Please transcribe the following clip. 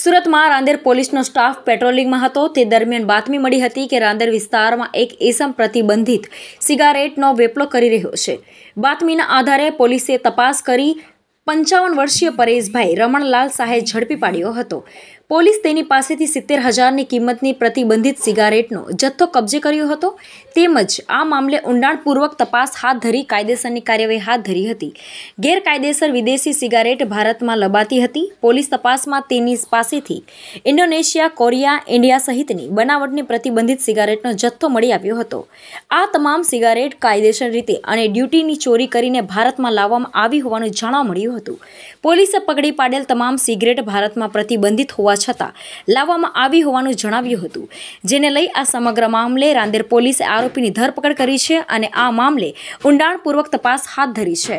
સુરતમાં રાંદેર પોલીસનો સ્ટાફ પેટ્રોલિંગમાં હતો તે દરમિયાન બાતમી મળી હતી કે રાંદેર વિસ્તારમાં એક એસમ પ્રતિબંધિત સિગારેટનો વેપલો કરી રહ્યો છે બાતમીના આધારે પોલીસે તપાસ કરી પંચાવન વર્ષીય પરેશભાઈ રમણલાલ શાહે ઝડપી પાડ્યો હતો પોલીસ તેની પાસેથી સિત્તેર હજારની કિંમતની પ્રતિબંધિત સિગારેટનો જથ્થો કબજે કર્યો હતો તેમજ આ મામલે ઊંડાણપૂર્વક તપાસ હાથ ધરી કાયદેસરની કાર્યવાહી હાથ ધરી હતી ગેરકાયદેસર વિદેશી સિગારેટ ભારતમાં લબાતી હતી પોલીસ તપાસમાં તેની પાસેથી ઇન્ડોનેશિયા કોરિયા ઇન્ડિયા સહિતની બનાવટની પ્રતિબંધિત સિગારેટનો જથ્થો મળી આવ્યો હતો આ તમામ સિગારેટ કાયદેસર રીતે અને ડ્યુટીની ચોરી કરીને ભારતમાં લાવવામાં આવી હોવાનું જાણવા મળ્યું હતું પોલીસે પકડી પાડેલ તમામ સિગરેટ ભારતમાં પ્રતિબંધિત હોવા હોવા છતાં લાવવામાં આવી હોવાનું જણાવ્યું હતું જેને લઈ આ સમગ્ર મામલે રાંદેર પોલીસે આરોપીની ધરપકડ કરી છે અને આ મામલે ઊંડાણપૂર્વક તપાસ હાથ ધરી છે